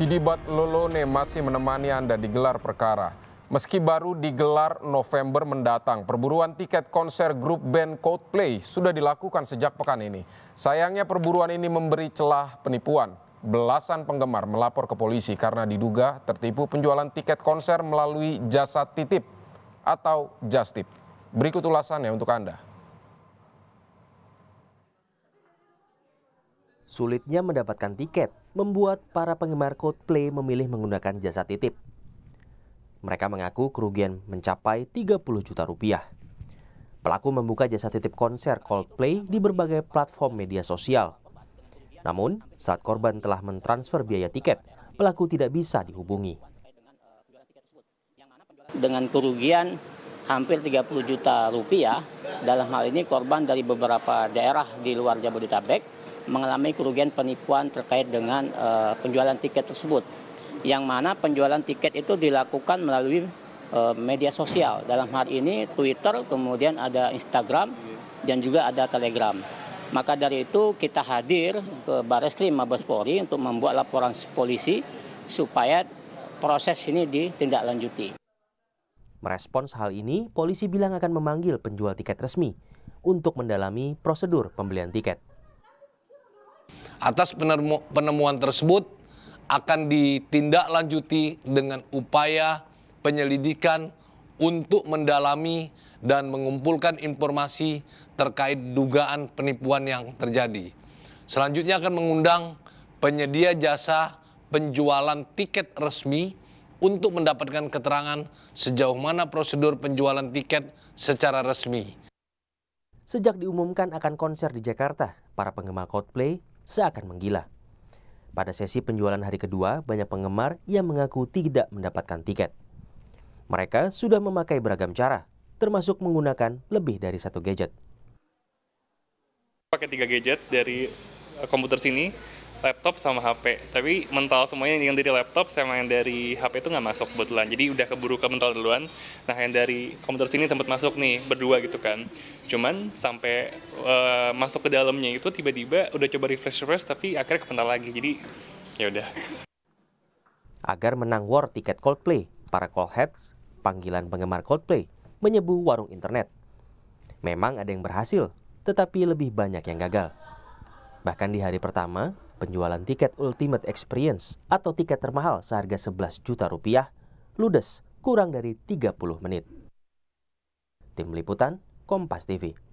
Fidibat Lolone masih menemani Anda di gelar perkara. Meski baru digelar November mendatang, perburuan tiket konser grup band Coldplay sudah dilakukan sejak pekan ini. Sayangnya perburuan ini memberi celah penipuan. Belasan penggemar melapor ke polisi karena diduga tertipu penjualan tiket konser melalui jasa titip atau jastip. Berikut ulasannya untuk Anda. Sulitnya mendapatkan tiket membuat para penggemar Coldplay memilih menggunakan jasa titip. Mereka mengaku kerugian mencapai 30 juta rupiah. Pelaku membuka jasa titip konser Coldplay di berbagai platform media sosial. Namun, saat korban telah mentransfer biaya tiket, pelaku tidak bisa dihubungi. Dengan kerugian hampir 30 juta rupiah. Dalam hal ini korban dari beberapa daerah di luar Jabodetabek mengalami kerugian penipuan terkait dengan uh, penjualan tiket tersebut. Yang mana penjualan tiket itu dilakukan melalui uh, media sosial. Dalam hal ini Twitter, kemudian ada Instagram dan juga ada Telegram. Maka dari itu kita hadir ke Bareskrim Mabes Polri untuk membuat laporan polisi supaya proses ini ditindaklanjuti. Merespons hal ini, polisi bilang akan memanggil penjual tiket resmi untuk mendalami prosedur pembelian tiket. Atas penemuan tersebut akan ditindaklanjuti dengan upaya penyelidikan untuk mendalami dan mengumpulkan informasi terkait dugaan penipuan yang terjadi. Selanjutnya akan mengundang penyedia jasa penjualan tiket resmi untuk mendapatkan keterangan sejauh mana prosedur penjualan tiket secara resmi. Sejak diumumkan akan konser di Jakarta, para penggemar Coldplay seakan menggila. Pada sesi penjualan hari kedua, banyak penggemar yang mengaku tidak mendapatkan tiket. Mereka sudah memakai beragam cara, termasuk menggunakan lebih dari satu gadget. Pakai tiga gadget dari eh, komputer sini, laptop sama HP tapi mental semuanya yang dari laptop sama yang dari HP itu nggak masuk kebetulan jadi udah keburu ke mental duluan nah yang dari komputer sini tempat masuk nih berdua gitu kan cuman sampai uh, masuk ke dalamnya itu tiba-tiba udah coba refresh refresh tapi akhirnya kepental lagi jadi ya udah agar menang war tiket Coldplay para Coldheads panggilan penggemar Coldplay menyebu warung internet memang ada yang berhasil tetapi lebih banyak yang gagal bahkan di hari pertama Penjualan tiket Ultimate Experience atau tiket termahal seharga 11 juta rupiah ludes kurang dari 30 menit. Tim Liputan, Kompas TV.